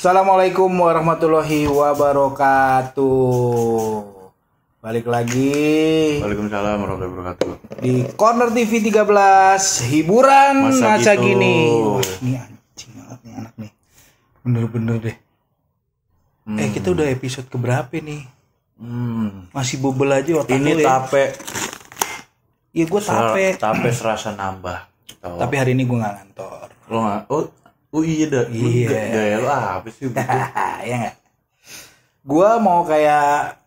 Assalamualaikum warahmatullahi wabarakatuh. Balik lagi. Waalaikumsalam warahmatullahi wabarakatuh. Di Corner TV 13 hiburan masa, masa gitu. gini. ini anjing banget nih anak nih. Bener-bener deh. Eh, hmm. Eh kita udah episode keberapa nih? Hmm. Masih bubble aja otak Ini ya. tape. Iya gue tape. Tape serasa nambah. Tau. Gitu. Tapi hari ini gue gak ngantor. Lo gak? Oh Oh iya dah, iya. gaya lo apa sih gitu? Iya Gua mau kayak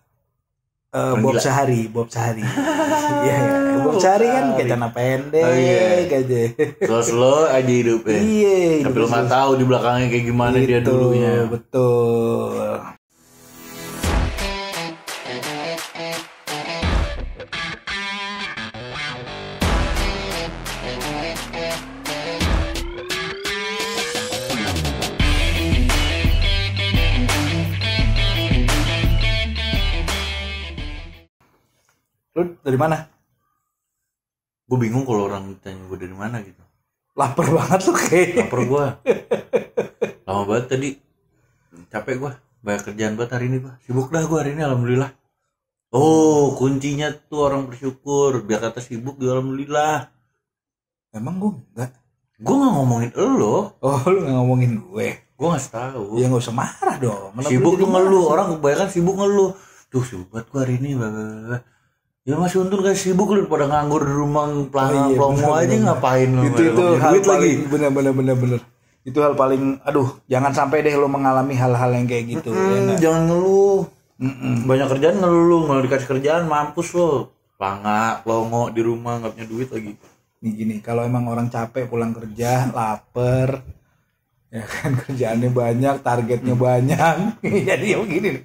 uh, Bob Sahari, Bob Sahari. Iya, ya. Bob Sahari kan kayak tanah pendek oh, iya. aja. Slow slow aja hidupnya. Iya. Tapi lo mah tahu di belakangnya kayak gimana gitu, dia dulunya. Betul. lu dari mana gue bingung kalau orang tanya gue dari mana gitu lapar banget lu kayak lapar gue lama banget tadi capek gue banyak kerjaan banget hari ini gue sibuk dah gue hari ini alhamdulillah oh kuncinya tuh orang bersyukur biar kata sibuk ya alhamdulillah emang gue enggak gue gak ngomongin lo oh lu gak ngomongin gue gue gak tahu ya gak usah marah dong Mana sibuk lu ngeluh orang kebanyakan sibuk ngeluh tuh sibuk banget gue hari ini blablabla. Ya masih untung guys sibuk lu pada nganggur di rumah pelan oh, iya, aja bener. ngapain lu. Itu itu hal duit paling lagi. bener bener bener bener. Itu hal paling aduh jangan sampai deh lu mengalami hal-hal yang kayak gitu. Mm -mm, ya, jangan ngeluh. Mm -mm. Banyak kerjaan ngeluh nggak dikasih kerjaan mampus lu. Panga, longo di rumah nggak punya duit lagi. Nih gini, kalau emang orang capek pulang kerja, lapar, ya kan kerjaannya banyak, targetnya mm. banyak, jadi ya begini nih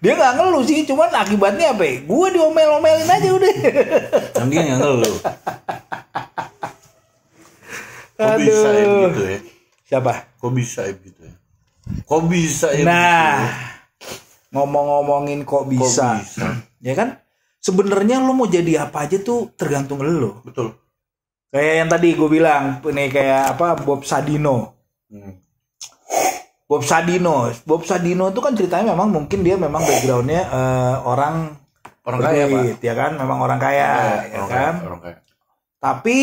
dia nggak ngeluh sih cuman akibatnya apa ya? gue diomel-omelin aja udah kan dia nggak ngeluh kok bisa ya gitu ya siapa kok bisa ya gitu ya kok bisa ya nah ya? ngomong-ngomongin kok bisa, kok bisa? ya kan sebenarnya lo mau jadi apa aja tuh tergantung lo betul kayak yang tadi gue bilang ini kayak apa Bob Sadino hmm. Bob Sadino. Bob Sadino itu kan ceritanya memang mungkin dia memang backgroundnya uh, orang orang kaya pak. ya kan, memang orang kaya, orang ya, orang kan. Kaya, orang kaya. Tapi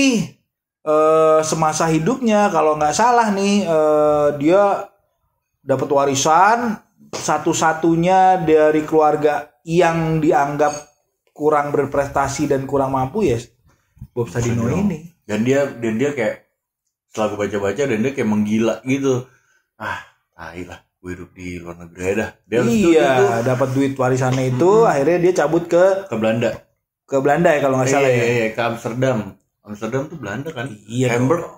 uh, semasa hidupnya kalau nggak salah nih uh, dia dapat warisan satu-satunya dari keluarga yang dianggap kurang berprestasi dan kurang mampu ya Bob Sadino ini. Dan dia dan dia kayak setelah baca-baca dan dia kayak menggila gitu. Ah, tai lah gue hidup di luar negeri dah dia iya dapat duit warisannya itu hmm. akhirnya dia cabut ke ke Belanda ke Belanda ya kalau nggak salah iya, ya iya, iya ke Amsterdam Amsterdam tuh Belanda kan iya Hamburg dong.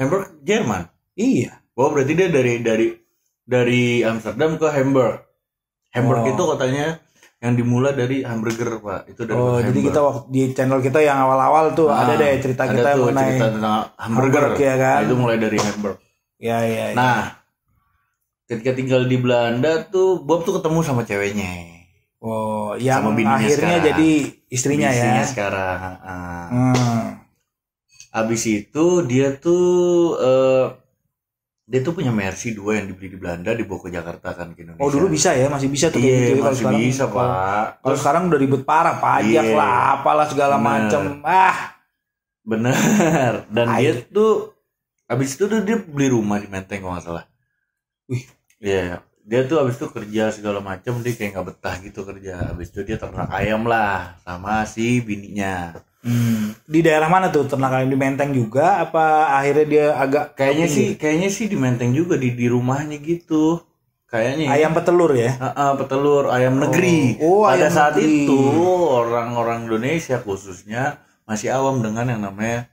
Hamburg Jerman iya wow oh, berarti dia dari dari dari Amsterdam ke Hamburg Hamburg oh. itu kotanya yang dimulai dari hamburger pak itu dari oh jadi kita waktu di channel kita yang awal-awal tuh nah, ada deh cerita ada kita tuh mengenai cerita tentang hamburger, hamburger ya kan nah, itu mulai dari hamburger ya, ya ya nah ketika tinggal di Belanda tuh Bob tuh ketemu sama ceweknya. Oh, yang sama akhirnya sekarang. jadi istrinya, ya. istrinya sekarang. Uh, hmm. Abis itu dia tuh uh, dia tuh punya Mercy dua yang dibeli di Belanda di ke Jakarta kan ke Indonesia. Oh dulu bisa ya masih bisa tuh iya, gitu. masih sekarang, bisa pak. Kalau sekarang udah ribet parah pajak iya, lah apalah segala macem ah. Bener dan Ayo. dia tuh abis itu tuh dia beli rumah di Menteng kalau nggak salah wih iya yeah. dia tuh abis itu kerja segala macam dia kayak nggak betah gitu kerja abis itu dia ternak ayam lah sama si bininya hmm. di daerah mana tuh ternak ayam di Menteng juga apa akhirnya dia agak kayaknya sih gitu? kayaknya sih di Menteng juga di di rumahnya gitu kayaknya ayam petelur ya uh, uh, petelur ayam negeri oh, oh pada ayam saat negeri. itu orang-orang Indonesia khususnya masih awam dengan yang namanya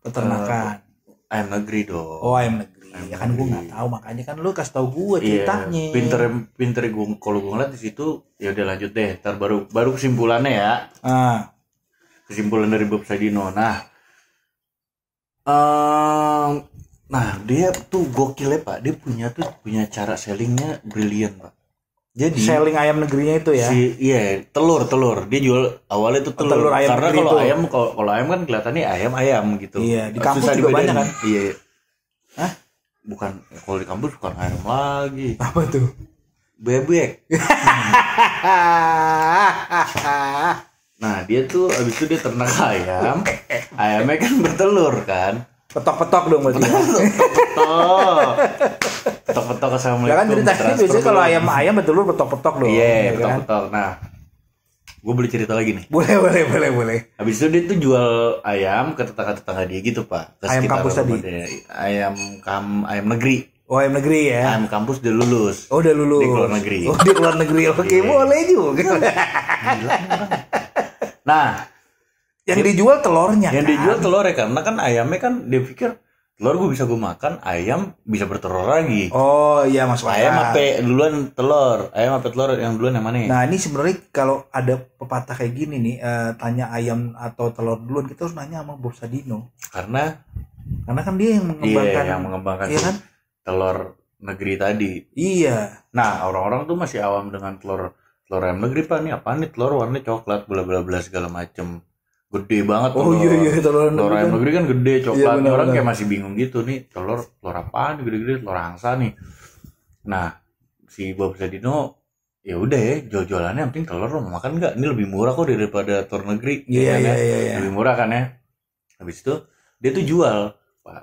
peternakan uh, ayam negeri dong oh ayam negeri Nah, ya kan gue nggak tahu makanya kan lu kasih tau gue iya, ceritanya. pinter pinter gue kalau gue ngeliat di situ ya udah lanjut deh. Ntar baru baru kesimpulannya ya. Ah. Kesimpulan dari Bob Sadino. Nah, um, nah dia tuh gokil ya pak. Dia punya tuh punya cara sellingnya brilian pak. Jadi selling ayam negerinya itu ya. Si, iya, telur, telur. Dia jual awalnya itu telur. telur ayam Karena kalau ayam kalau, ayam kan kelihatannya ayam-ayam gitu. Iya, di kampus juga dibedain. banyak kan. Iya. iya. Hah? bukan kalau di kampus bukan ayam lagi apa tuh bebek nah dia tuh abis itu dia ternak ayam ayamnya kan bertelur kan petok-petok dong berarti ya. petok-petok petok-petok assalamualaikum ya kan jadi tadi biasanya kalau ayam ayam bertelur petok-petok dong iya yeah, kan? petok-petok nah gue boleh cerita lagi nih boleh boleh boleh boleh habis itu dia tuh jual ayam ke tetangga tetangga dia gitu pak ke ayam kampus tadi dia. ayam kam ayam negeri Oh ayam negeri ya? Ayam kampus udah lulus. Oh udah lulus. Di luar negeri. Oh di luar negeri. Oke okay, iya. boleh juga. nah, yang dijual telurnya. Yang kan? dijual telurnya karena kan ayamnya kan dia pikir telur gue bisa gue makan ayam bisa bertelur lagi oh iya masuk akal ayam apa duluan telur ayam apa telur yang duluan yang mana nah ini sebenarnya kalau ada pepatah kayak gini nih uh, tanya ayam atau telur duluan kita harus nanya sama Bursa Dino. karena karena kan dia yang mengembangkan iya, yang mengembangkan iya kan? telur negeri tadi iya nah orang-orang tuh masih awam dengan telur telur ayam negeri pak nih apa nih telur warna coklat bla bla bla segala macem gede banget oh telur. iya iya telur telur ayam negeri kan, kan gede coklat iya, bener, orang bener. kayak masih bingung gitu nih telur telur nih gede-gede telur angsa nih nah si Bob Sadino ya udah ya jual-jualannya yang penting telur mau makan nggak ini lebih murah kok daripada telur negeri ya iya, kan ya? iya iya iya lebih murah kan ya habis itu dia tuh jual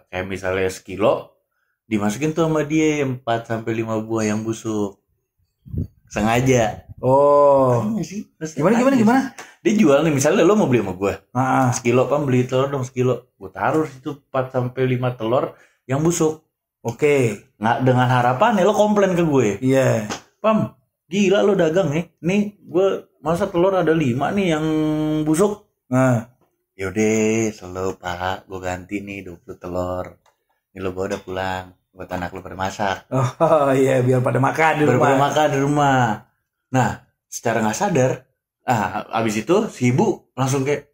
kayak misalnya sekilo dimasukin tuh sama dia 4 sampai lima buah yang busuk sengaja oh sih, gimana gimana gimana dia jual nih misalnya lo mau beli sama gue nah. sekilo pam beli telur dong sekilo gue taruh situ 4 sampai lima telur yang busuk oke okay. nggak dengan harapan ya lo komplain ke gue iya yeah. pam gila lo dagang nih nih gue masa telur ada lima nih yang busuk nah yaudah selalu pak gue ganti nih 20 telur ini lo bawa udah pulang buat anak lo pada masak oh iya biar pada makan di rumah pada makan di rumah nah secara nggak sadar Nah, abis itu si ibu langsung kayak,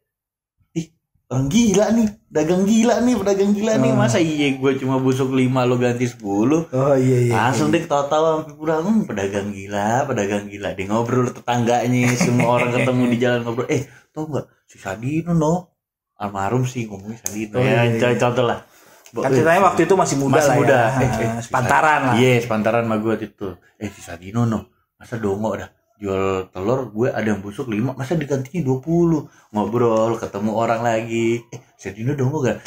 ih orang gila nih, dagang gila nih, pedagang gila oh. nih, masa iya gue cuma busuk lima lo ganti sepuluh. Oh iya iya. Langsung iya. deh ketawa-tawa pulang, hmm, pedagang gila, pedagang gila. Dia ngobrol tetangganya, semua orang ketemu di jalan ngobrol. Eh, tau gak si Sadino no, almarhum sih ngomongin Sadino oh, ya, iya, iya. contoh lah. Kan ceritanya waktu itu masih muda masih lah ya. muda. ya. Eh, eh, sepantaran lah. Iya, yes, sepantaran sama gue itu. Eh, si Sadino no, masa dongok dah jual telur gue ada yang busuk lima masa digantinya dua puluh ngobrol ketemu orang lagi eh dulu dong gak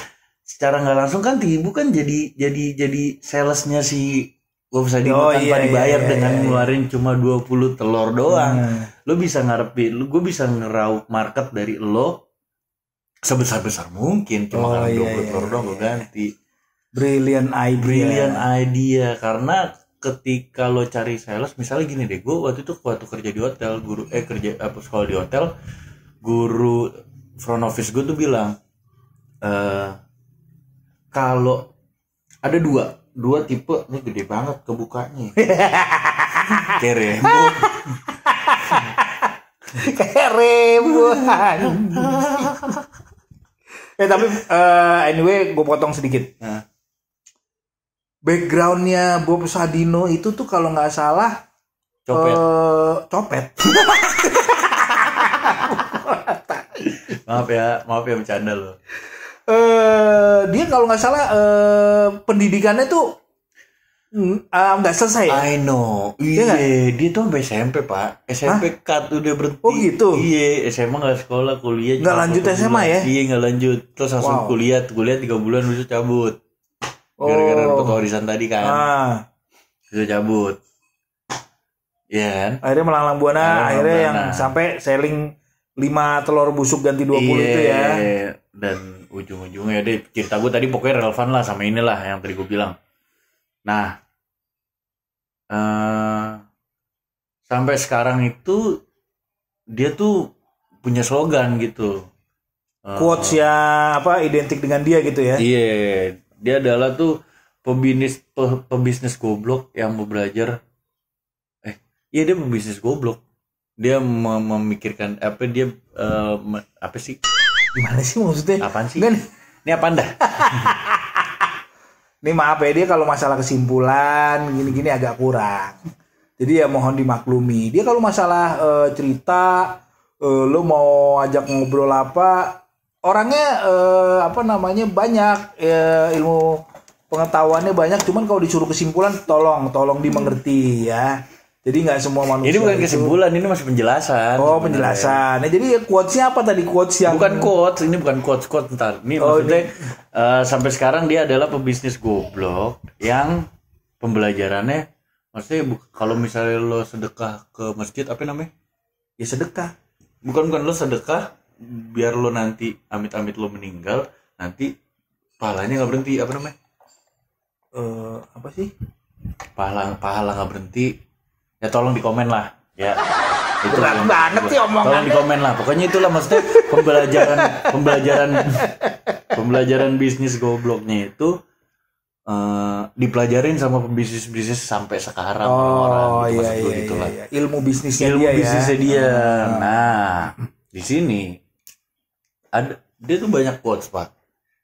secara nggak langsung kan ibu kan jadi jadi jadi salesnya si gue bisa oh, tanpa iya, iya, dibayar iya, dengan iya, iya. ngeluarin cuma dua puluh telur doang hmm. lo bisa ngarepin lo gue bisa ngeraup market dari lo sebesar besar mungkin cuma oh, karena iya, dua telur iya, doang iya. gue ganti brilliant idea brilliant idea karena ketika lo cari sales misalnya gini deh gue waktu itu waktu kerja di hotel guru eh kerja apa sekolah di hotel guru front office gue tuh bilang e, kalau ada dua dua tipe ini gede banget kebukanya kayak rembo eh tapi uh, anyway gue potong sedikit nah backgroundnya Bob Sadino itu tuh kalau nggak salah copet uh, copet maaf ya maaf ya bercanda lo uh, eh, dia kalau nggak salah uh, pendidikannya tuh mm, ah, nggak uh, selesai ya? I know iya yeah, dia tuh sampai SMP pak SMP huh? cut udah berhenti oh gitu iya SMA nggak sekolah kuliah nggak lanjut SMA bulan. ya iya nggak lanjut terus langsung wow. kuliah kuliah tiga bulan lucu cabut gara-gara oh. warisan tadi kan ah. itu cabut Iya yeah, kan? Akhirnya melanglang buana, melanglang akhirnya buana. yang sampai selling 5 telur busuk ganti 20 yeah, itu ya. Iya, iya, iya. Dan ujung-ujungnya ya, deh cerita gue tadi pokoknya relevan lah sama inilah yang tadi gue bilang. Nah, uh, sampai sekarang itu dia tuh punya slogan gitu. Quotes uh, ya apa identik dengan dia gitu ya. Iya, yeah, dia adalah tuh pebisnis pe, pebisnis goblok yang mau belajar eh iya dia pebisnis goblok dia mem memikirkan apa dia uh, apa sih gimana sih maksudnya apa sih Gak, ini apa anda ini maaf ya dia kalau masalah kesimpulan gini-gini agak kurang jadi ya mohon dimaklumi dia kalau masalah uh, cerita uh, lo mau ajak ngobrol apa orangnya eh, apa namanya banyak eh, ilmu pengetahuannya banyak cuman kalau disuruh kesimpulan tolong tolong dimengerti ya jadi nggak semua manusia. Ini bukan kesimpulan, itu. ini masih penjelasan. Oh, penjelasan. Nah, jadi ya quotesnya apa tadi quotes yang? Bukan quotes, ini bukan quotes quotes ntar. Ini oh, maksudnya ini. Uh, sampai sekarang dia adalah pebisnis goblok yang pembelajarannya, maksudnya kalau misalnya lo sedekah ke masjid apa namanya? Ya sedekah. Bukan bukan lo sedekah biar lo nanti amit-amit lo meninggal nanti pahalanya nggak berhenti apa namanya uh, apa sih pahala pahala nggak berhenti ya tolong dikomen lah ya itu berat banget sih omongannya. tolong di komen lah pokoknya itulah maksudnya pembelajaran pembelajaran pembelajaran bisnis gobloknya itu uh, dipelajarin sama pembisnis bisnis sampai sekarang oh, orang gitu, iya, iya, iya, lah. ilmu bisnisnya ilmu dia ya. bisnisnya ya. dia hmm. nah di sini ada dia tuh banyak quotes pak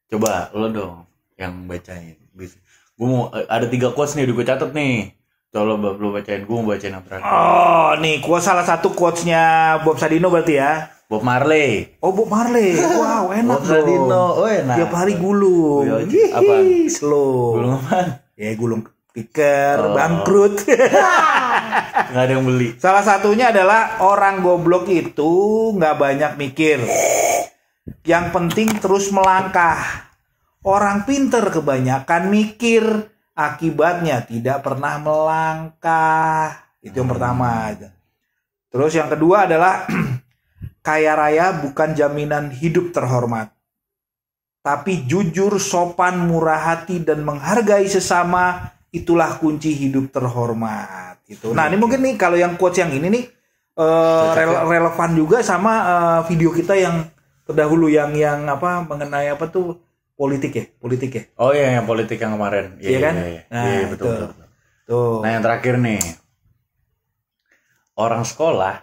coba lo dong yang bacain bisa gue mau eh, ada tiga quotes nih udah gue catat nih coba lo bacain gue mau bacain apa? terakhir oh nih quotes salah satu quotesnya Bob Sadino berarti ya Bob Marley. Oh Bob Marley. Wow enak Bob Sadino. Oh enak. Tiap hari gulung. Hihi, apa? Slow. Gulung apa? Ya gulung tiker, oh. bangkrut. nggak ada yang beli. Salah satunya adalah orang goblok itu nggak banyak mikir. Yang penting terus melangkah. Orang pinter kebanyakan mikir, akibatnya tidak pernah melangkah. Itu yang pertama. Terus yang kedua adalah kaya raya bukan jaminan hidup terhormat. Tapi jujur, sopan, murah hati dan menghargai sesama itulah kunci hidup terhormat. Itu. Nah, ini mungkin nih kalau yang quotes yang ini nih uh, rele relevan juga sama uh, video kita yang terdahulu yang yang apa mengenai apa tuh politik ya politik ya oh iya yang politik yang kemarin iya, iya, iya kan iya, iya. nah iya, betul, itu. betul, betul. Tuh. nah yang terakhir nih orang sekolah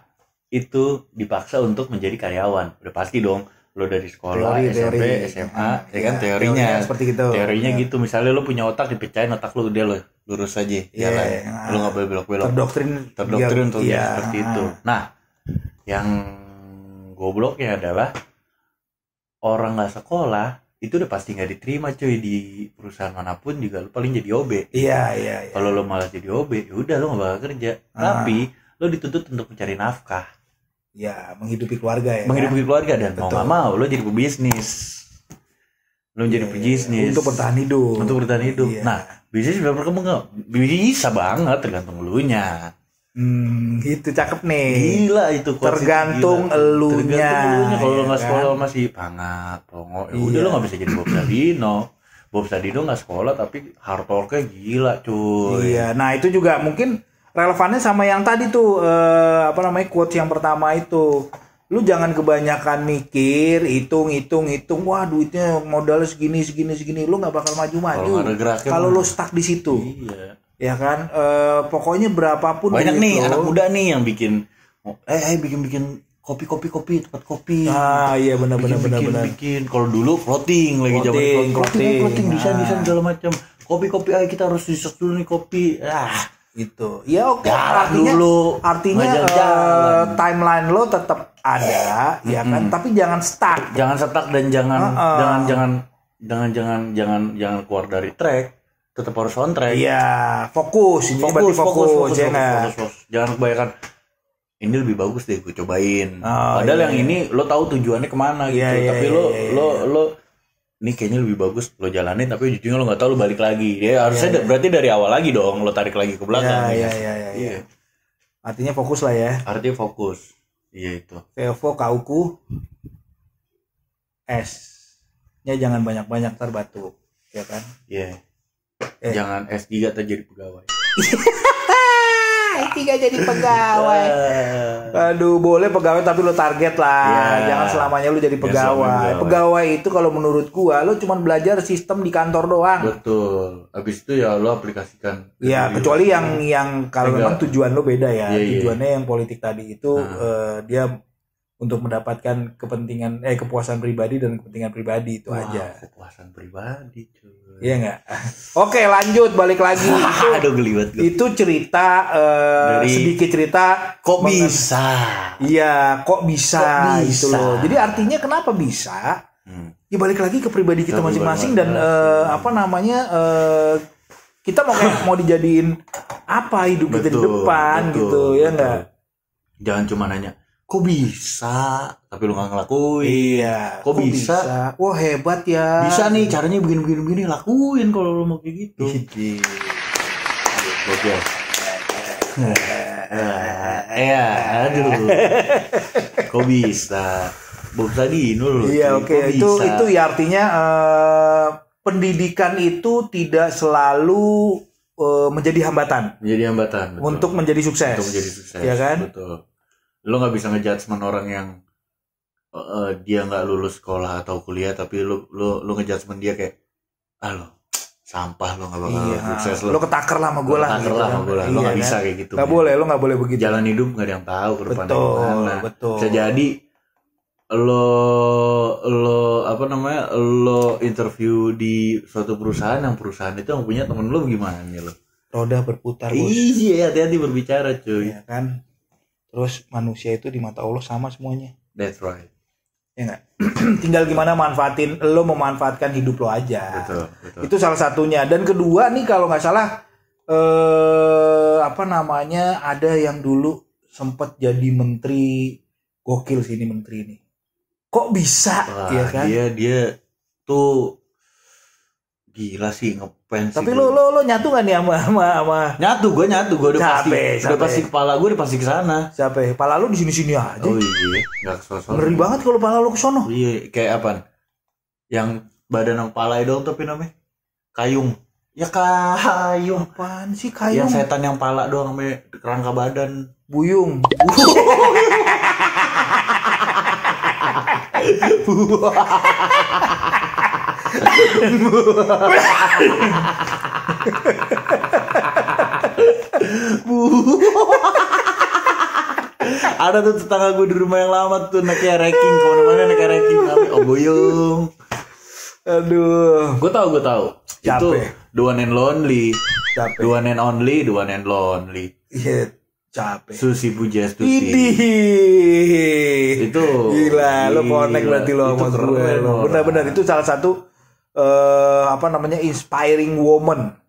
itu dipaksa untuk menjadi karyawan udah pasti dong lo dari sekolah Teori, SMP teori. SMA ya, ya kan iya, teorinya teori seperti itu, teorinya ya. gitu misalnya lo punya otak dipecahin otak lo udah lo lurus aja yeah. jalan iya. lo nggak boleh belok belok terdoktrin terdoktrin untuk ya, seperti itu nah yang gobloknya adalah orang nggak sekolah itu udah pasti nggak diterima cuy di perusahaan manapun juga lo paling jadi OB. Iya iya. iya. Kalau lo malah jadi OB, ya udah lo nggak bakal kerja. Uh. Tapi lo dituntut untuk mencari nafkah. Ya menghidupi keluarga ya. Menghidupi kan? keluarga dan Betul. mau nggak mau lo jadi pebisnis. Lo iya, jadi iya, iya. pebisnis. Iya. Untuk bertahan hidup. Untuk bertahan hidup. Iya. Nah bisnis bisa berkembang nggak? Bisa banget tergantung lo nya. Hmm, gitu cakep nih. Gila itu Tergantung gila. elunya. Tergantung elunya. Kalau ya, nggak sekolah kan? masih banget tongo, ya iya. udah lo nggak bisa jadi Bob Sadino. Bob Sadino nggak sekolah tapi hardcore worknya gila cuy. Iya, nah itu juga mungkin relevannya sama yang tadi tuh eh, apa namanya quotes yang pertama itu. Lu jangan kebanyakan mikir, hitung, hitung, hitung. Wah, duitnya modal segini, segini, segini. Lu nggak bakal maju-maju. Kalau lu stuck di situ. Iya ya kan e, pokoknya berapapun banyak nih itu, anak muda nih yang bikin eh, eh bikin bikin kopi kopi kopi tempat kopi ah iya benar benar benar bikin, bikin kalau dulu floating lagi jaman floating floating, floating ah. desain desain segala macam kopi kopi ayo kita harus riset dulu nih kopi ah itu ya oke okay. artinya dulu, artinya uh, timeline lo tetap ada ya kan tapi jangan stuck jangan stuck dan jangan uh -uh. jangan jangan jangan jangan jangan jangan keluar dari track tetap harus soundtrack iya fokus ini fokus, fokus, fokus, fokus, fokus, jangan fokus, fokus, fokus. jangan kebanyakan ini lebih bagus deh gue cobain oh, padahal iya. yang iya. ini lo tahu tujuannya kemana iya, gitu iya, tapi iya, lo iya, lo lo ini kayaknya lebih bagus lo jalanin tapi jujurnya lo nggak tahu lo balik lagi ya harusnya iya, berarti dari awal lagi dong lo tarik lagi ke belakang iya, ya iya, iya, iya, iya. artinya fokus lah ya artinya fokus iya itu Vevo kauku S nya jangan banyak-banyak terbatuk ya kan iya yeah eh. jangan S3 atau jadi pegawai S3 jadi pegawai aduh boleh pegawai tapi lo target lah yeah. jangan selamanya lo jadi pegawai. pegawai pegawai itu kalau menurut gua lo cuma belajar sistem di kantor doang betul habis itu ya lo aplikasikan ya kecuali yang yang kalau memang tujuan lo beda ya yeah, iya. tujuannya yang politik tadi itu nah. uh, dia untuk mendapatkan kepentingan eh kepuasan pribadi dan kepentingan pribadi itu Wah, aja. Kepuasan pribadi, cuy. Iya enggak? Oke, lanjut balik lagi. itu, Aduh geliwet gue. Itu cerita uh, Dari, sedikit cerita kok mengen- bisa. Iya, kok bisa, kok bisa gitu loh. Jadi artinya kenapa bisa? Hmm. Ya balik lagi ke pribadi kita masing-masing dan uh, apa namanya uh, kita mau kayak mau dijadiin apa hidup betul, kita di depan betul, gitu ya betul. ya enggak? Jangan cuma nanya kok bisa tapi lu gak ngelakuin iya kok, kok bisa? bisa wah hebat ya bisa nih caranya begini begini begini lakuin kalau lu mau kayak gitu iya, iya. oke Iya, aduh kok bisa Bob tadi loh iya oke okay. itu itu ya artinya uh, pendidikan itu tidak selalu uh, menjadi hambatan menjadi hambatan betul. untuk menjadi sukses untuk menjadi sukses ya kan betul lo nggak bisa ngejudge orang yang uh, dia nggak lulus sekolah atau kuliah tapi lo lo lo ngejudge dia kayak halo ah, sampah lo nggak bakal iya. sukses lo lo ketaker lah sama gue lah ketaker lah gitu sama gue lah kan. lo nggak iya bisa kan? kayak gitu nggak boleh lo nggak boleh begitu jalan hidup nggak ada yang tahu ke depannya betul, gimana betul. bisa jadi lo lo apa namanya lo interview di suatu perusahaan yang perusahaan itu yang punya temen lo gimana nih lo roda berputar bos iya hati-hati berbicara cuy iya kan terus manusia itu di mata Allah sama semuanya that's right ya gak? tinggal gimana manfaatin lo memanfaatkan hidup lo aja betul, betul. itu salah satunya dan kedua nih kalau nggak salah eh apa namanya ada yang dulu sempat jadi menteri gokil sih ini menteri ini kok bisa Wah, ya kan dia dia tuh Gila sih ngepens. Tapi lu lu lu nyatu gak nih sama sama, sama... Nyatu gue nyatu gue udah cape pasti udah pasti kepala gue udah pasti ke sana. Capek. Kepala lu di sini-sini aja. Oh iya. Enggak iya. kesana. Ngeri banget kalau kepala lu ke sono. Oh iya, kayak apa? Yang badan yang kepala dong tapi namanya kayung. Ya kayung. Apaan sih kayung? Yang setan yang pala doang namanya kerangka badan. Buyung. Buyung. Bu. Ada tuh tetangga gue di rumah yang lama tuh ya ranking kemana-mana naik ranking tapi oboyong. Oh, Aduh. Gue tahu, gue tahu. Capek. Itu the one and lonely. Capek. The one and only, the one and lonely. Iya. Yeah capek sushi pujastuti itu gila lo iya, connect berarti lo sama gue benar-benar itu salah satu uh, apa namanya inspiring woman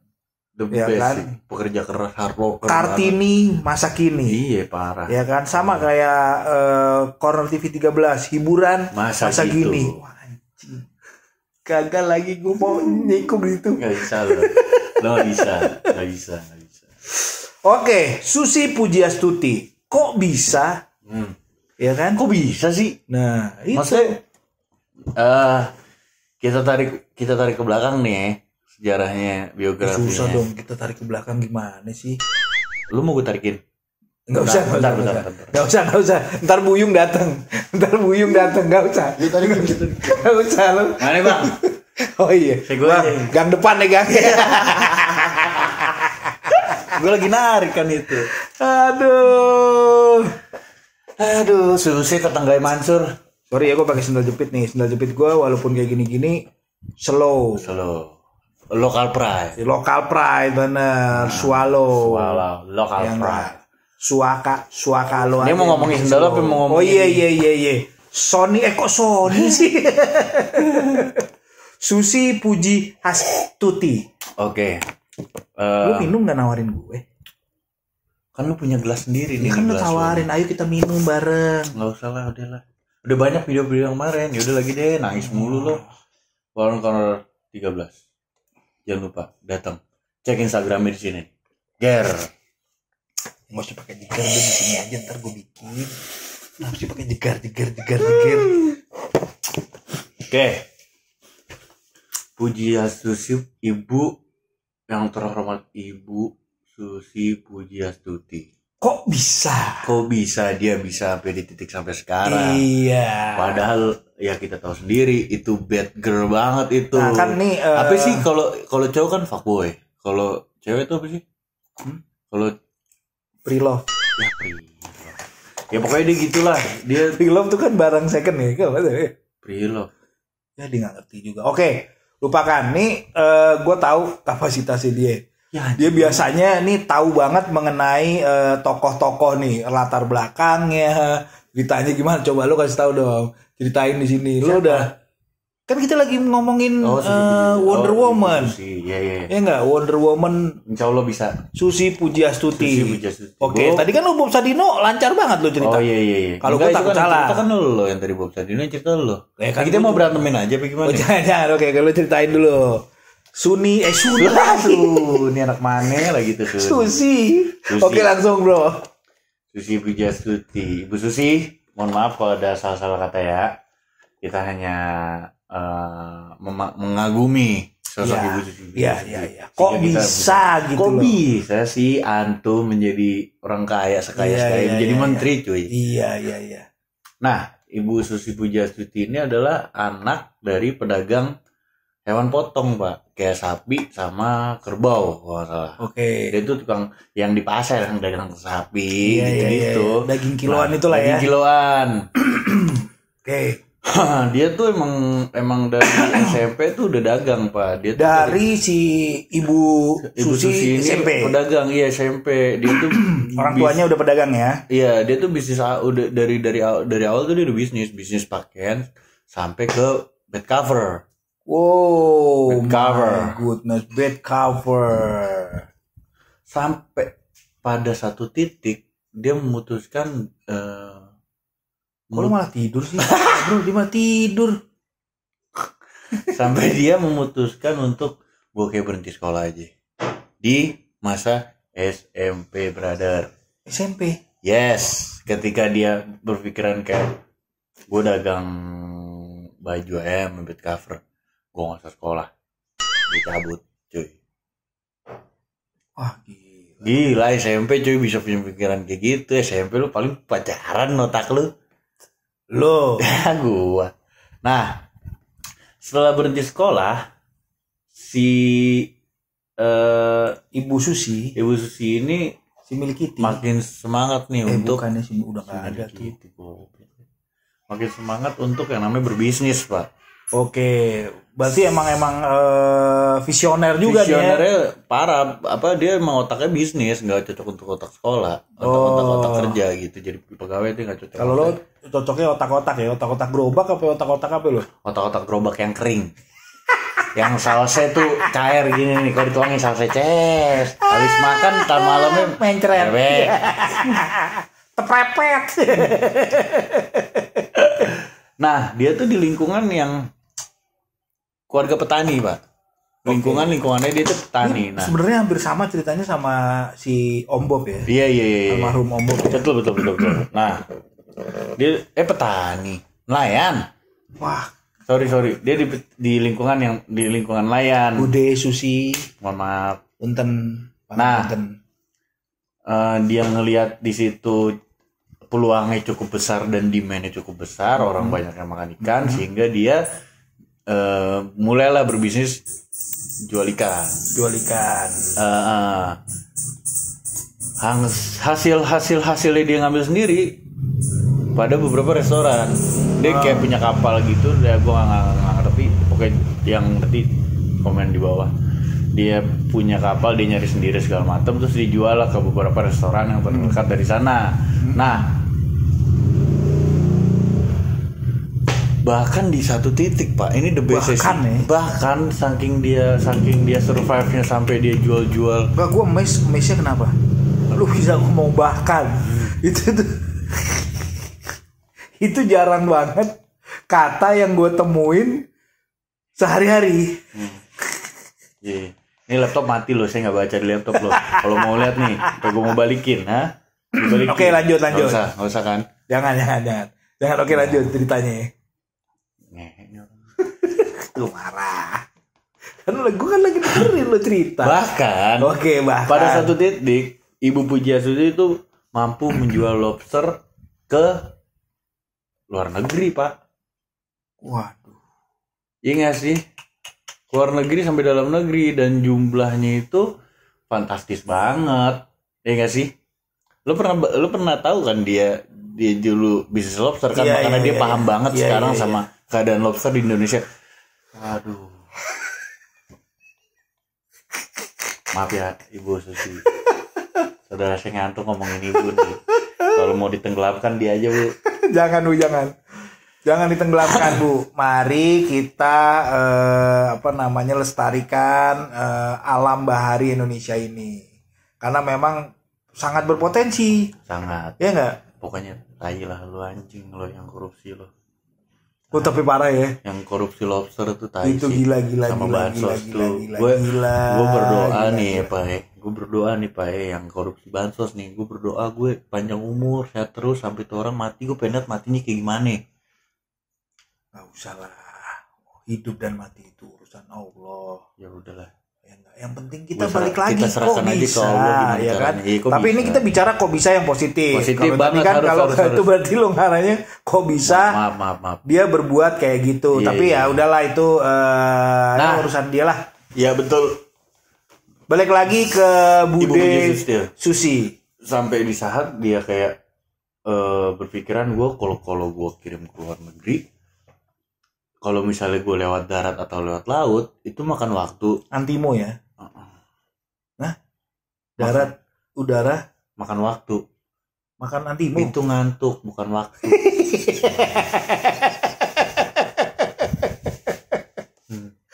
The ya best kan? pekerja keras hard worker Kartini masa kini iya parah ya kan sama parah. kayak uh, Corner TV 13 hiburan masa, masa gitu. kini Gagal lagi gue mau nyikung gitu nggak bisa lo nggak bisa nggak bisa, gak bisa. Oke, Susi Pujiastuti. Kok bisa? Hmm. Ya kan? Kok bisa sih? Nah, itu. Maksudnya, uh, kita tarik kita tarik ke belakang nih ya, sejarahnya biografinya. Eh, susah dong, kita tarik ke belakang gimana sih? Lu mau gue tarikin? Enggak usah, enggak usah. Enggak usah, enggak usah. Ntar Buyung datang. Ntar Buyung datang, enggak usah. Lu tarikin gitu. Enggak usah lu. Mana, Bang. Oh iya. Bang, gang depan nih, gang. gue lagi narik kan itu aduh aduh Susi tetangga Mansur sorry ya gue pakai sandal jepit nih sandal jepit gue walaupun kayak gini-gini slow slow lokal pride ya, lokal pride bener nah, swallow swallow lokal yang pride suaka suaka lo ini mau ngomongin sandal apa mau ngomongin oh iya iya iya iya Sony eh kok Sony sih Susi Puji Hastuti. oke okay. Uh, lu eh, minum gak nawarin gue? Kan lu punya gelas sendiri ya nih. Iya kan lu tawarin, ayo kita minum bareng. Gak usah lah, udah lah. Udah banyak video-video yang kemarin, yaudah lagi deh, nangis hmm. mulu lo. Warung Corner 13. Jangan lupa, datang. Cek Instagramnya di sini. Ger. Gak usah pakai jegar, di sini aja ntar gue bikin. Harus pakai jegar, jegar, jegar, jegar. Oke. Okay. Puji Astusi Ibu yang terhormat Ibu Susi Pujiastuti. Kok bisa? Kok bisa dia bisa sampai di titik sampai sekarang? Iya. Padahal ya kita tahu sendiri itu bad girl banget itu. Nah, kan nih uh... apa sih kalau kalau cowok kan fuckboy. Kalau cewek tuh apa sih? Hmm? Kalau pre-love. Ya, pre-love. Ya pokoknya dia gitulah. Dia pre tuh kan barang second ya, kalau pre-love. Ya dia nggak ngerti juga. Oke. Okay lupakan nih uh, eh, gue tahu kapasitasnya dia ya, dia biasanya nih tahu banget mengenai uh, tokoh-tokoh nih latar belakangnya ceritanya gimana coba lu kasih tahu dong ceritain di sini lu udah kan kita lagi ngomongin oh, uh, Wonder oh, Woman. Iya, iya, iya ya ya. enggak Wonder Woman. Insya Allah bisa. Susi Pujiastuti. Susi Puji Oke, okay, tadi kan lo Bob Sadino lancar banget lo cerita. Oh iya iya iya. Kalau gue takut kan salah. Cerita kan lo yang tadi Bob Sadino cerita lo. Ya, eh, kan kita mau berantemin aja bagaimana? Oh, jangan, jangan. Oke, okay, kalau ceritain dulu. Suni eh Suni Ini anak mana lagi tuh Susi. Susi. Oke, langsung bro. Susi Pujiastuti, Astuti. Bu Susi, mohon maaf kalau ada salah-salah kata ya. Kita hanya uh, mengagumi sosok ya, ibu Cici. Iya, iya, iya, iya. Kok bisa, bisa gitu Kok bisa sih antum menjadi orang kaya sekaya-sekaya ya, iya, menjadi ya, menteri, ya. cuy. Iya, iya, iya. Nah, Ibu Susi Pujastuti ini adalah anak dari pedagang hewan potong, Pak. Kayak sapi sama kerbau, kalau salah. Oke. Okay. Dia itu tukang yang di pasar yang dagang sapi iya, gitu Iya, iya. Daging kiloan nah, itu lah ya. Daging kiloan. Oke. Okay. dia tuh emang emang dari SMP tuh udah dagang pak dia dari tuh, si ibu, ibu Susi, Susi ini SMP pedagang iya SMP dia tuh orang tuanya udah pedagang ya iya dia tuh bisnis udah dari dari dari awal tuh dia udah bisnis bisnis pakaian sampai ke bed cover wow bed cover my goodness bed cover sampai pada satu titik dia memutuskan uh, Kok malah tidur sih? Bro, dia malah tidur. Sampai dia memutuskan untuk gue kayak berhenti sekolah aja. Di masa SMP, brother. SMP? Yes. Ketika dia berpikiran kayak, gue dagang baju eh membuat cover. Gue gak usah sekolah. Dicabut, cuy. Wah, gila. Gila SMP cuy bisa punya pikiran kayak gitu SMP lu paling pacaran otak lu Lo. gua. Nah, setelah berhenti sekolah, si uh, Ibu Susi, Ibu Susi ini si Milkiti. makin semangat nih eh, untuk bukannya si udah ada tuh. Makin semangat untuk yang namanya berbisnis, Pak. Oke, berarti emang emang uh, visioner juga Visionernya nih, Visionernya parah, apa dia emang otaknya bisnis, nggak cocok untuk otak sekolah, otak oh. otak otak kerja gitu. Jadi pegawai dia nggak cocok. Kalau lo cocoknya otak-otak ya, otak-otak gerobak apa otak-otak apa lo? Otak-otak gerobak yang kering. yang salse tuh cair gini nih kalau dituangin salse ces habis makan tar malamnya mencret tepepet Nah, dia tuh di lingkungan yang keluarga petani, Pak. Lingkungan okay. lingkungannya dia tuh petani. Ini nah, sebenarnya hampir sama ceritanya sama si Om Bob ya. Iya, iya, iya, iya. Almarhum Om Bob. Ya? Betul, betul, betul, betul. Nah, dia eh petani, nelayan. Wah, sorry sorry dia di, di lingkungan yang di lingkungan nelayan. Bude Susi mohon maaf Unten nah Unten. Uh, eh, dia ngelihat di situ peluangnya cukup besar dan demandnya cukup besar hmm. orang banyak yang makan ikan hmm. sehingga dia uh, mulailah berbisnis jual ikan jual ikan uh, uh, hasil hasil hasilnya dia ngambil sendiri pada beberapa restoran dia ah. kayak punya kapal gitu dia ya gua nggak ngerti oke yang ngerti komen di bawah dia punya kapal dia nyari sendiri segala macam terus dijual lah ke beberapa restoran yang terdekat hmm. dari sana hmm. nah bahkan di satu titik pak ini the best bahkan, ya. bahkan saking dia saking dia survive nya sampai dia jual jual nggak gue mes mesnya kenapa lu bisa mau bahkan hmm. itu tuh itu jarang banget kata yang gue temuin sehari-hari hmm. yeah. ini laptop mati loh saya nggak baca di laptop loh kalau mau lihat nih kalau gue mau balikin ha balikin. oke lanjut lanjut nggak usah nggak usah kan jangan jangan jangan jangan oke iya. lanjut ceritanya ya. lu marah kan lagu kan lagi dengerin lu cerita bahkan oke bahkan pada satu titik ibu Pujiasuti itu mampu menjual lobster ke luar negeri pak waduh iya sih luar negeri sampai dalam negeri dan jumlahnya itu fantastis banget iya gak sih Lo pernah lu pernah tahu kan dia dia dulu bisnis lobster kan yeah, karena yeah, dia yeah, paham yeah. banget yeah, sekarang yeah, yeah. sama keadaan lobster di Indonesia aduh maaf ya ibu susi saudara saya ngantuk ngomongin ibu nih kalau mau ditenggelamkan dia aja bu jangan bu jangan jangan ditenggelamkan bu mari kita eh, apa namanya lestarikan eh, alam bahari Indonesia ini karena memang sangat berpotensi sangat ya enggak pokoknya tai lah lu anjing lo yang korupsi lo Oh tapi parah ya. Yang korupsi lobster itu tadi. Itu gila gila sama gila, bansos gila, tuh. Gila, gue gila, gue berdoa gila, nih gila. Pak. Ya. Gue berdoa nih Pak ya, yang korupsi bansos nih. Gue berdoa gue panjang umur sehat terus sampai tuh orang mati gue mati nih kayak gimana. Gak usah lah. Hidup dan mati itu urusan Allah. Ya udahlah. Ya yang penting kita Bisa, balik lagi kita kok aja bisa Allah, ya kan Ya, kok tapi bisa. ini kita bicara kok bisa yang positif, positif kalau banget, kan harus, kalau harus, itu berarti lo ngaranya kok bisa maaf, maaf, maaf. dia berbuat kayak gitu yeah, tapi yeah. ya iya. udahlah itu uh, nah, urusan dia lah ya betul balik lagi ke Bude Susi sampai di saat dia kayak uh, berpikiran gue kalau kalau gue kirim ke luar negeri kalau misalnya gue lewat darat atau lewat laut itu makan waktu antimo ya nah darat makan, udara makan waktu makan antimo itu ngantuk bukan waktu hmm.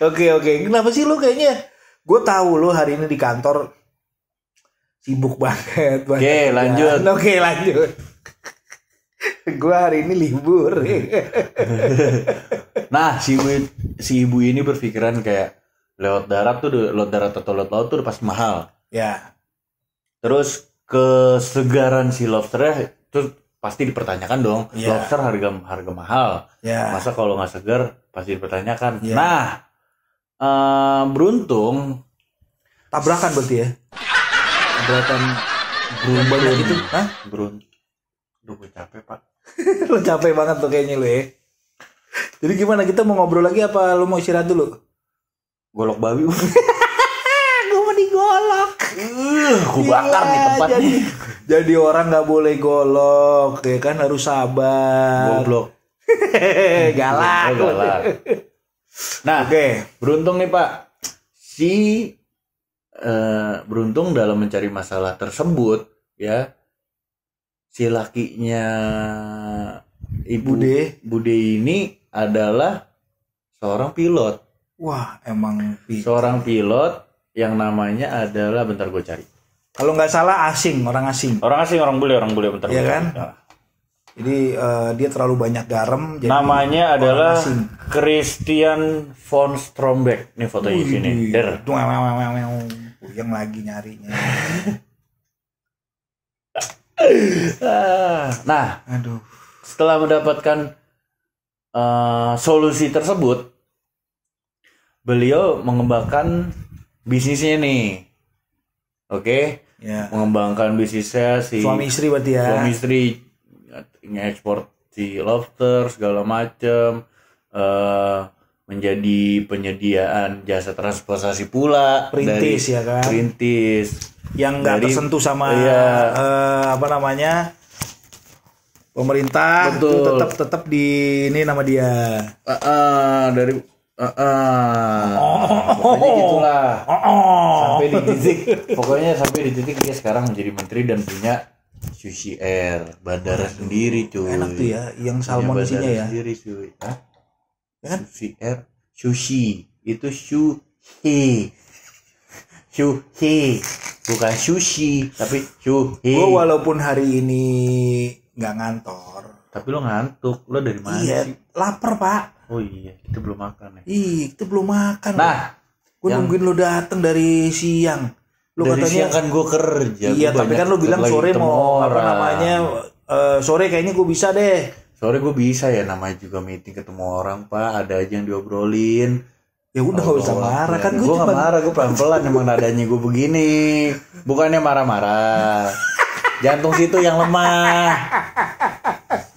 Oke oke, kenapa sih lu kayaknya? Gue tahu lu hari ini di kantor sibuk banget. banget oke lanjut. Oke lanjut gue hari ini libur nah si ibu si ibu ini berpikiran kayak lewat darat tuh lewat darat atau lewat laut tuh udah pasti mahal ya terus kesegaran si lobster itu pasti dipertanyakan dong ya. lobster harga harga mahal ya. masa kalau nggak segar pasti dipertanyakan ya. nah um, beruntung tabrakan berarti ya tabrakan beruntung itu beruntung Duh, gue capek pak lu capek banget tuh kayaknya lu ya. Jadi gimana kita mau ngobrol lagi apa lu mau istirahat dulu? Golok babi. gue mau digolok. Uh, eh, gue bakar iya, nih tempatnya. Jadi, jadi orang nggak boleh golok, ya kan harus sabar. Goblok. galak. Oh, galak. Nah, oke, okay. beruntung nih Pak. Si uh, beruntung dalam mencari masalah tersebut ya si lakinya ibu Bude Bude ini adalah seorang pilot wah emang pilot. seorang pilot yang namanya adalah bentar gue cari kalau nggak salah asing orang asing orang asing orang bule orang bule bentar Iya kan jadi uh, dia terlalu banyak garam jadi namanya adalah asing. Christian von Strombeck nih fotonya di sini der yang lagi nyarinya Ah, nah, aduh. Setelah mendapatkan uh, solusi tersebut, beliau mengembangkan bisnisnya nih. Oke. Okay? Ya. Mengembangkan bisnisnya si suami istri berarti ya. Suami istri ngekspor si lobster segala macam. Uh, eh, menjadi penyediaan jasa transportasi pula perintis ya kan perintis yang nggak tersentuh sama iya. uh, apa namanya pemerintah Betul. itu tetap tetap di ini nama dia uh, uh, dari uh, uh. Oh, pokoknya gitulah oh, oh. sampai di titik pokoknya sampai di titik dia sekarang menjadi menteri dan punya sushi air bandara sendiri cuy enak tuh ya yang isinya ya sendiri cuy Hah? kan R er, sushi itu shuhe shuhe bukan sushi tapi shuhe Gue walaupun hari ini nggak ngantor tapi lo ngantuk lo dari mana iya, sih lapar pak oh iya itu belum makan ya iya itu belum makan nah gue yang... nungguin lo dateng dari siang lu dari katanya siang kan gue kerja iya gua tapi kan lo bilang sore mau apa namanya uh, sore kayaknya gue bisa deh sore gue bisa ya namanya juga meeting ketemu orang pak ada aja yang diobrolin ya udah gak usah marah kan ya, gue gak marah gue pelan pelan emang nadanya gue begini bukannya marah marah jantung situ yang lemah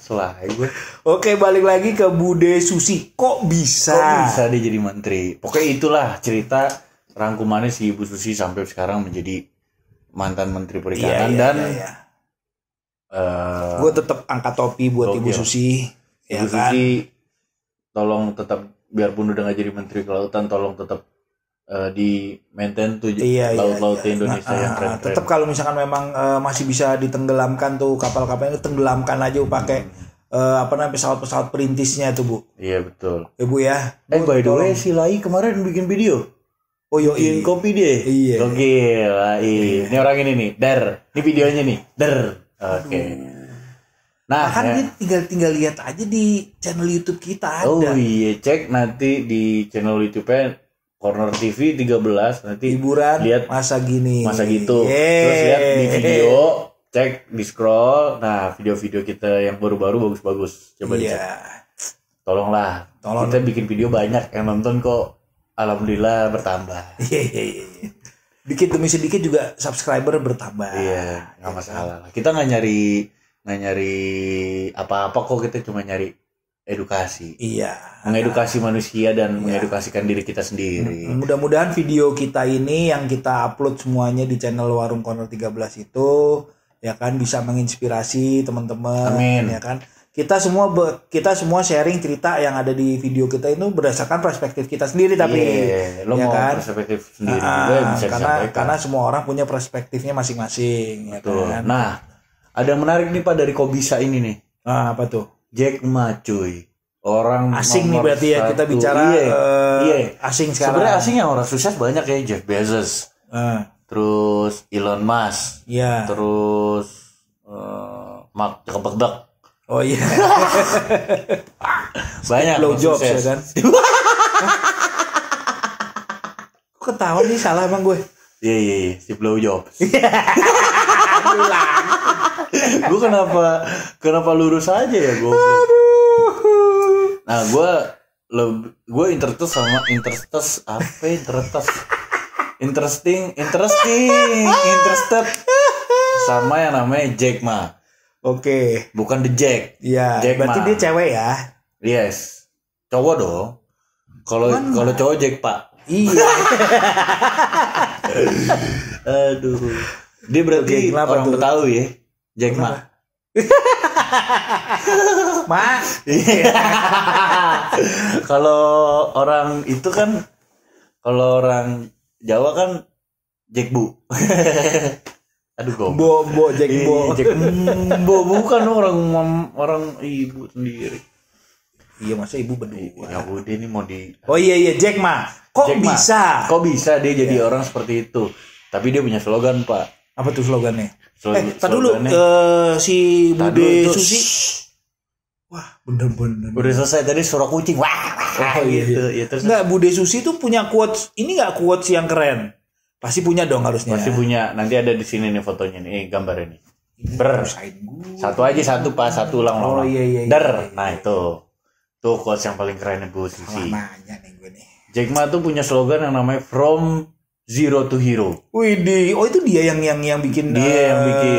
selain gue oke balik lagi ke Bude Susi kok bisa kok bisa dia jadi menteri oke itulah cerita rangkumannya si Ibu Susi sampai sekarang menjadi mantan menteri perikanan iya, iya, dan iya, iya uh, eh, gue tetap angkat topi buat oh, ibu iya. Susi ibu ya Susi, ya kan tolong tetap biarpun udah gak jadi menteri kelautan tolong tetap uh, eh, di maintain tuh iya, laut laut iya. iya. Indonesia nah, yang ah, keren, -keren. tetap kalau misalkan memang uh, masih bisa ditenggelamkan tuh kapal-kapal itu tenggelamkan aja pakai Uh, hmm. apa namanya pesawat-pesawat perintisnya itu bu? Iya betul. Ibu ya, ya. Eh bu, by the way si Lai kemarin bikin video. Oh yo ini iya. kopi deh. Iya. Gokil. Iya. Ini orang ini nih. Der. Ini videonya nih. Der. Oke. Okay. Nah, kan ya. tinggal tinggal lihat aja di channel YouTube kita ada. Oh iya, cek nanti di channel YouTube-nya Corner TV 13 nanti hiburan lihat masa gini. Masa gitu. Yeay. Terus lihat di video, cek di scroll. Nah, video-video kita yang baru-baru bagus-bagus. Coba yeah. dicek. Tolonglah. Tolong. Kita bikin video banyak yang nonton kok. Alhamdulillah bertambah. Iya, iya, iya dikit demi sedikit juga subscriber bertambah. Iya, nggak iya kan? masalah. Kita nggak nyari nggak nyari apa-apa kok kita cuma nyari edukasi. Iya. Mengedukasi nah, manusia dan iya. mengedukasikan diri kita sendiri. Mudah-mudahan video kita ini yang kita upload semuanya di channel Warung Corner 13 itu ya kan bisa menginspirasi teman-teman Amin. ya kan kita semua be, kita semua sharing cerita yang ada di video kita itu berdasarkan perspektif kita sendiri tapi yeah, iya, iya. lo ya kan? perspektif sendiri nah, juga bisa karena karena semua orang punya perspektifnya masing-masing ya kan? nah ada yang menarik nih pak dari Kobisa ini nih nah, apa tuh Jack Ma cuy orang asing nih berarti satu. ya kita bicara iya, uh, iya. asing sekarang sebenarnya asing yang orang sukses banyak ya Jeff Bezos uh. terus Elon Musk yeah. terus uh, Mark Zuckerberg Oh iya. Banyak low job ya kan. Kok ketawa nih salah emang gue. Iya yeah, iya yeah, yeah. si low job. gue kenapa kenapa lurus aja ya gue. Nah gue lo gue interest sama interest apa interest interesting interesting interested sama yang namanya Jack Ma. Oke. Okay. Bukan The Jack. Iya. Jack berarti Ma. dia cewek ya? Yes. Cowok dong. Kalau kalau cowok Jack Pak. Iya. Aduh. Dia berarti Jack, orang tuh? Betawi ya. Jack Ma. Ma. kalau orang itu kan kalau orang Jawa kan Jack Bu aduh gom bo bo jack bo jack bo bukan orang orang ibu sendiri iya masa ibu berdua ya, ya udah ini mau di oh iya iya Jack Ma kok Jack bisa Ma. kok bisa dia jadi iya. orang seperti itu tapi dia punya slogan pak apa tuh slogannya Slog eh tadi dulu ke eh, si Bude Susi wah bener-bener udah selesai tadi suara kucing wah, wah oh, iya, gitu iya. ya terus nggak Bude Susi tuh punya quotes ini nggak quotes yang keren Pasti punya dong harusnya. Pasti punya. Nanti ada di sini nih fotonya nih, eh, gambar ini. Ber. Satu aja satu pas satu ulang ulang. Oh, iya, iya, Der. Iya, iya, iya. Nah itu. Tuh coach yang paling keren gue sisi. Lamanya nih gue nih. Jack Ma tuh punya slogan yang namanya From Zero to Hero. di oh itu dia yang yang yang bikin dia uh, yang eh, bikin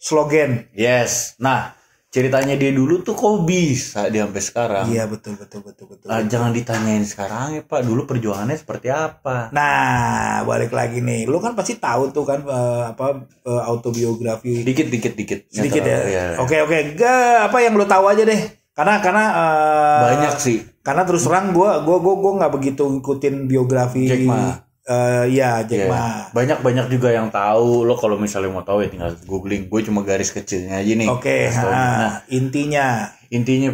slogan. Yes. Nah, ceritanya dia dulu tuh kok bisa dia sampai sekarang iya betul betul betul betul, betul. Ah, jangan ditanyain sekarang ya pak dulu perjuangannya seperti apa nah balik lagi nih lu kan pasti tahu tuh kan uh, apa uh, autobiografi dikit dikit dikit sedikit ya iya, iya. oke oke gak apa yang lu tahu aja deh karena karena uh, banyak sih karena terus terang gue gue gue gue nggak begitu ngikutin biografi Jack Ma. Uh, ya Jack yeah. Iya. Ma. Banyak banyak juga yang tahu. Lo kalau misalnya mau tahu ya tinggal googling. Gue cuma garis kecilnya aja nih. Oke. Okay, nah, intinya intinya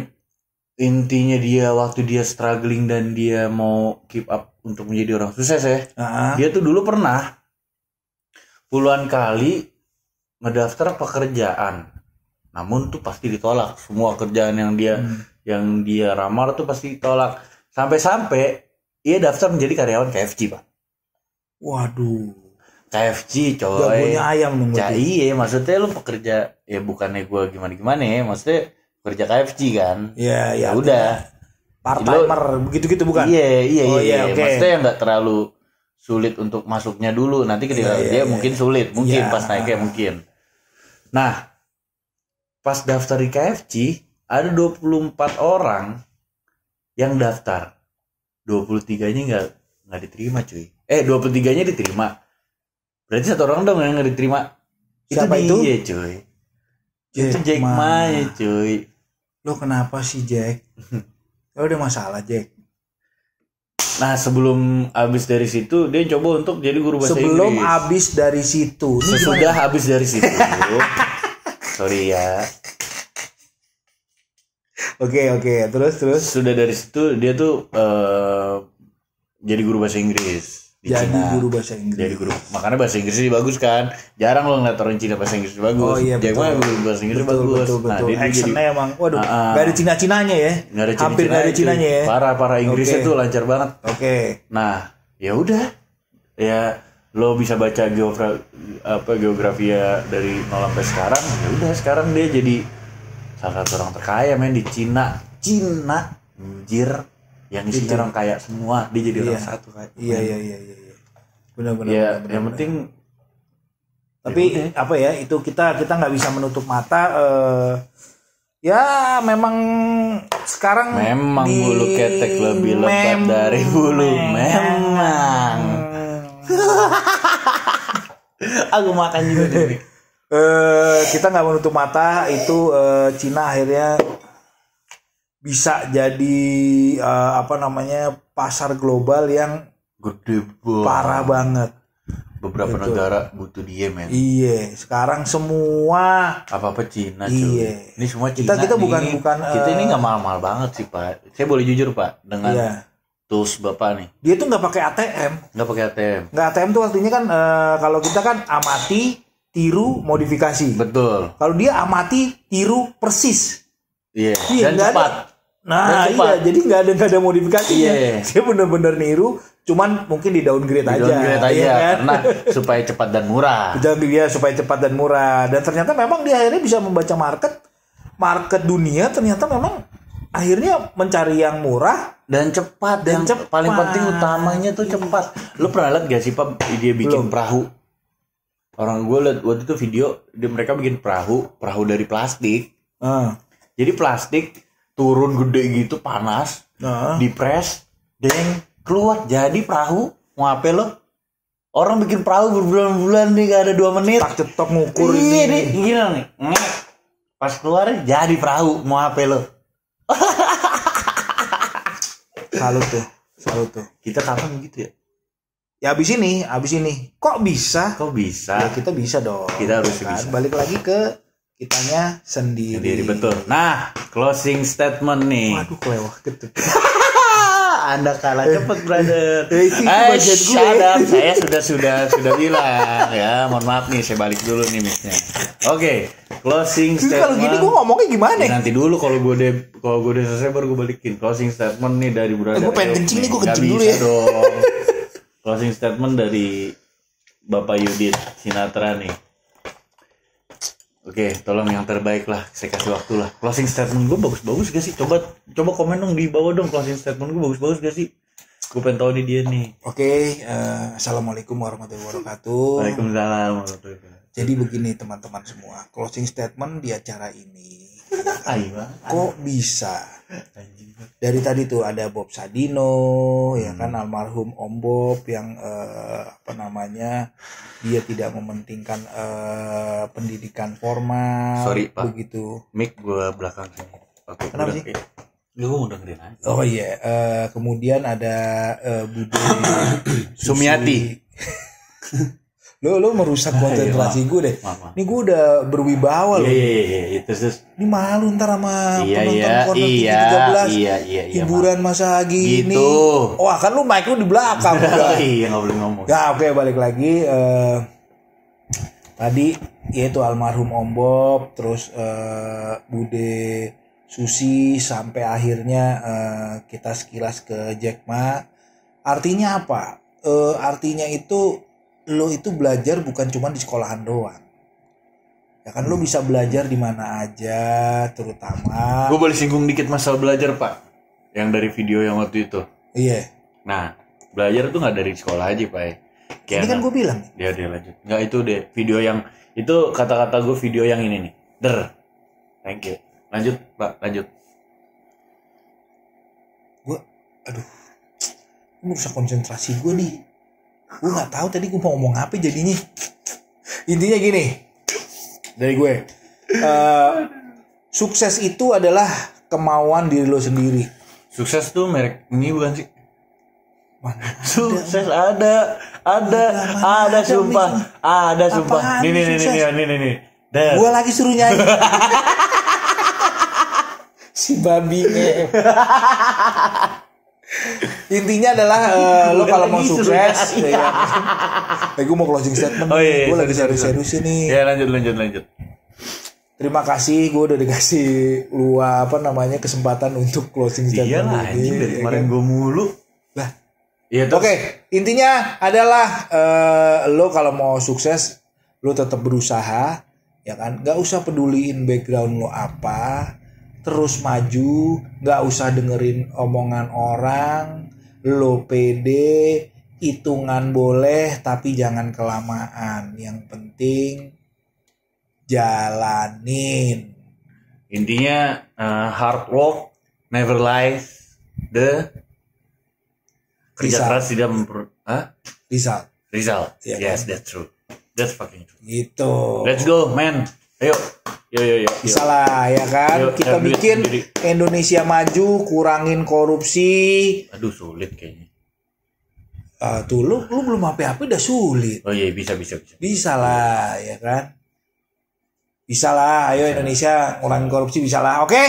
intinya dia waktu dia struggling dan dia mau keep up untuk menjadi orang sukses ya. Uh -huh. Dia tuh dulu pernah puluhan kali mendaftar pekerjaan. Namun tuh pasti ditolak. Semua kerjaan yang dia hmm. yang dia ramal tuh pasti ditolak. Sampai-sampai ia daftar menjadi karyawan KFC, Pak. Waduh. KFC coy. Gak punya ayam dong. Ya iya maksudnya lu pekerja ya bukannya gue gimana gimana ya maksudnya kerja KFC kan. Iya iya. Ya udah. Part timer begitu gitu bukan? Iya iya oh, iya. iya. iya. Okay. Maksudnya nggak terlalu sulit untuk masuknya dulu nanti ketika iya, iya dia iya, mungkin iya. sulit mungkin iya. pas naiknya mungkin. Nah pas daftar di KFC ada 24 orang yang daftar 23 nya nggak nggak diterima cuy eh 23 nya diterima berarti satu orang dong yang diterima siapa itu, Iya, itu? cuy Jack itu Jack Ma ya cuy lo kenapa sih Jack lo ada ya masalah Jack Nah sebelum habis dari situ dia coba untuk jadi guru bahasa sebelum Inggris. Sebelum habis dari situ. Sudah Sesudah habis dari situ. Sorry ya. Oke okay, oke okay. terus terus. Sudah dari situ dia tuh uh, jadi guru bahasa Inggris di jadi Cina. guru bahasa Inggris jadi guru makanya bahasa Inggrisnya bagus kan jarang loh ngeliat orang Cina bahasa Inggris bagus oh iya betul Jack guru bahasa Inggris betul, bagus betul, nah, betul. nah dia jadi, emang waduh uh, ah, ah. gak ada Cina Cinanya ya gak ada Cina hampir gak ada Cinanya ya Para para Inggrisnya okay. tuh lancar banget oke okay. nah ya udah ya lo bisa baca geogra apa geografi dari nol sampai sekarang ya udah sekarang dia jadi salah satu orang terkaya main di Cina Cina anjir yang isinya orang kaya semua dia jadi iya. orang satu kan iya, iya iya iya iya benar-benar ya, benar, yang benar. penting tapi ya, okay. apa ya itu kita kita nggak bisa menutup mata uh, ya memang sekarang memang di... bulu ketek lebih mem lebat dari bulu memang, memang. aku makan juga deh uh, kita nggak menutup mata itu uh, Cina akhirnya bisa jadi uh, apa namanya pasar global yang gede banget. parah banget beberapa gitu. negara butuh dia men iya sekarang semua apa apa Cina iya ini semua Cina kita kita nih. bukan bukan kita uh, ini eh, nggak mahal-mahal banget sih pak saya boleh jujur pak dengan iya. tools bapak nih dia tuh nggak pakai ATM nggak pakai ATM nggak ATM tuh artinya kan uh, kalau kita kan amati tiru modifikasi betul kalau dia amati tiru persis Iya. Yeah. Iya, Dan cepat. Ada. Nah, iya, jadi nggak ada nggak ada modifikasi. Yeah. Dia bener-bener niru, cuman mungkin di downgrade, di aja. Downgrade iya aja, iya kan? karena supaya cepat dan murah. Jadi dia supaya cepat dan murah. Dan ternyata memang dia akhirnya bisa membaca market, market dunia ternyata memang akhirnya mencari yang murah dan cepat dan yang cepat. paling penting utamanya tuh iya. cepat. Lu pernah lihat gak sih Pak dia bikin Belum. perahu? Orang gue liat waktu itu video dia mereka bikin perahu, perahu dari plastik. Uh jadi plastik turun gede gitu panas, nah. dipres, deng keluar jadi perahu. Mau apa lo? Orang bikin perahu berbulan-bulan nih gak ada dua menit. Tak cetok ngukur Iya nih, gini nih. Pas keluar jadi perahu. Mau apa lo? Salut tuh, salut tuh. Kita kapan gitu ya? ya abis ini abis ini kok bisa kok bisa ya kita bisa dong kita harus kan? bisa balik lagi ke kitanya sendiri. Sendiri betul. Nah, closing statement nih. Waduh, kelewat gitu. Anda kalah cepet brother. Eh, hey, eh, Saya sudah sudah sudah bilang ya. Mohon maaf nih, saya balik dulu nih misnya. Oke, okay, closing statement. Kalau gini gue ngomongnya gimana? Ya, nanti dulu kalau gue udah kalau gue udah selesai baru gue balikin closing statement nih dari brother. Eh, gue pengen kencing nih, gue kencing dulu ya. Dong. closing statement dari Bapak Yudit Sinatra nih. Oke, okay, tolong yang terbaik lah. Saya kasih waktu lah. Closing statement gue bagus-bagus gak sih? Coba coba komen dong di bawah dong closing statement gue bagus-bagus gak sih? Gue pengen tahu nih dia nih. Oke, okay, uh, eh, assalamualaikum warahmatullahi wabarakatuh. Waalaikumsalam warahmatullahi wabarakatuh. Jadi begini teman-teman semua, closing statement di acara ini kok bisa dari tadi tuh ada Bob Sadino hmm. ya kan hmm. almarhum Om Bob yang eh, apa namanya dia tidak mementingkan eh, pendidikan formal Sorry, Pak. begitu mic gue belakang Oke, kenapa sih Lu ya, Oh iya, uh, kemudian ada uh, eh, Bude Sumiati. lo lo merusak iya. konsentrasi gue deh ini gue udah berwibawa iya, loh iya iya iya terus terus ini malu ntar sama iya, penonton iya, iya tiga iya, 13 iya, iya, iya, hiburan masa gini gitu. wah oh, kan lu mic lu di belakang iya nggak boleh ngomong ya oke balik lagi uh, tadi yaitu almarhum Om Bob terus uh, Bude Susi sampai akhirnya uh, kita sekilas ke Jack Ma artinya apa uh, artinya itu lo itu belajar bukan cuma di sekolahan doang ya kan lo hmm. bisa belajar di mana aja terutama gue boleh singgung dikit masalah belajar pak yang dari video yang waktu itu iya nah belajar tuh nggak dari sekolah aja pak ya Kayak ini kan gue bilang dia ya, dia lanjut nggak itu deh video yang itu kata-kata gue video yang ini nih der thank you lanjut pak lanjut gue aduh merusak konsentrasi gue nih gue nggak tahu tadi gue mau ngomong apa jadinya intinya gini dari gue uh, sukses itu adalah kemauan diri lo sendiri sukses tuh merek ini bukan sih Mana sukses ada ada ada, ada sumpah ada sumpah nih nih nih nih nih nih nih gue lagi suruh nyanyi si babi eh. intinya adalah uh, lo kalau mau sukses ya, ya. Eh, gue mau closing statement oh, iya, iya, gue lagi serius-serius ini ya lanjut lanjut lanjut Terima kasih, gue udah dikasih lu apa namanya kesempatan untuk closing statement. Iya anjing dari ya kan? kemarin kan? gue mulu. Lah, ya, Oke, okay, intinya adalah uh, lo kalau mau sukses lo tetap berusaha, ya kan? Gak usah peduliin background lo apa, terus maju nggak usah dengerin omongan orang lo pede hitungan boleh tapi jangan kelamaan yang penting jalanin intinya uh, hard work never lies the kerja result. keras tidak memper huh? result result yeah, yes man. that's true that's fucking true gitu let's go man Ayo, yo yo yo. Bisa lah ya kan. yo, kita eh, bikin sendiri. Indonesia maju, kurangin korupsi. Aduh sulit kayaknya. Uh, tuh lu lu belum apa-apa udah sulit. Oh iya bisa bisa bisa. Bisa lah ya kan. Bisa lah, ayo bisa. Indonesia kurangin korupsi bisa lah. Oke. Okay?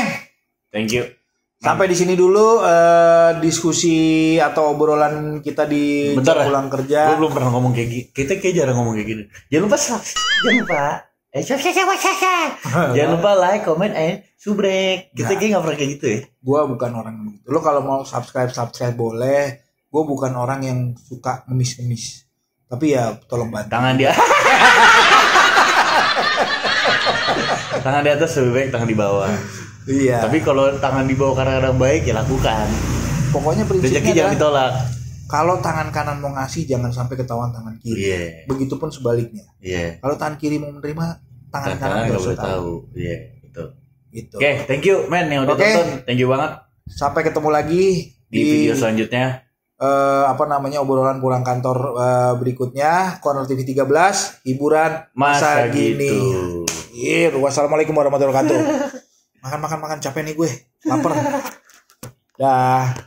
Thank you. Sampai di sini dulu uh, diskusi atau obrolan kita di Bentar, pulang eh. kerja. Gue belum pernah ngomong kayak gini. Kita kayak jarang ngomong kayak gini. Jangan lupa jangan lupa Eh, nah. Jangan lupa like, comment, and subrek. Kita nah. kayak nggak pernah kayak gitu ya. Gua bukan orang begitu. Lo kalau mau subscribe subscribe boleh. Gue bukan orang yang suka ngemis-ngemis. Tapi ya tolong bantu. Tangan dia. tangan di atas lebih baik tangan di bawah. Iya. Tapi kalau tangan di bawah karena kadang baik ya lakukan. Pokoknya prinsipnya Rezeki jangan ditolak. Kalau tangan kanan mau ngasih jangan sampai ketahuan tangan kiri. Yeah. Begitupun sebaliknya. Yeah. Kalau tangan kiri mau menerima tangan kanan nggak boleh tahu iya itu. gitu oke okay, thank you men yang udah okay. tonton thank you banget sampai ketemu lagi di, di video selanjutnya uh, apa namanya obrolan pulang kantor uh, berikutnya Corner TV 13 hiburan masa, masa gitu. gini. Gitu. Iya, yeah, wassalamualaikum warahmatullahi wabarakatuh. makan makan makan capek nih gue. Lapar. Dah.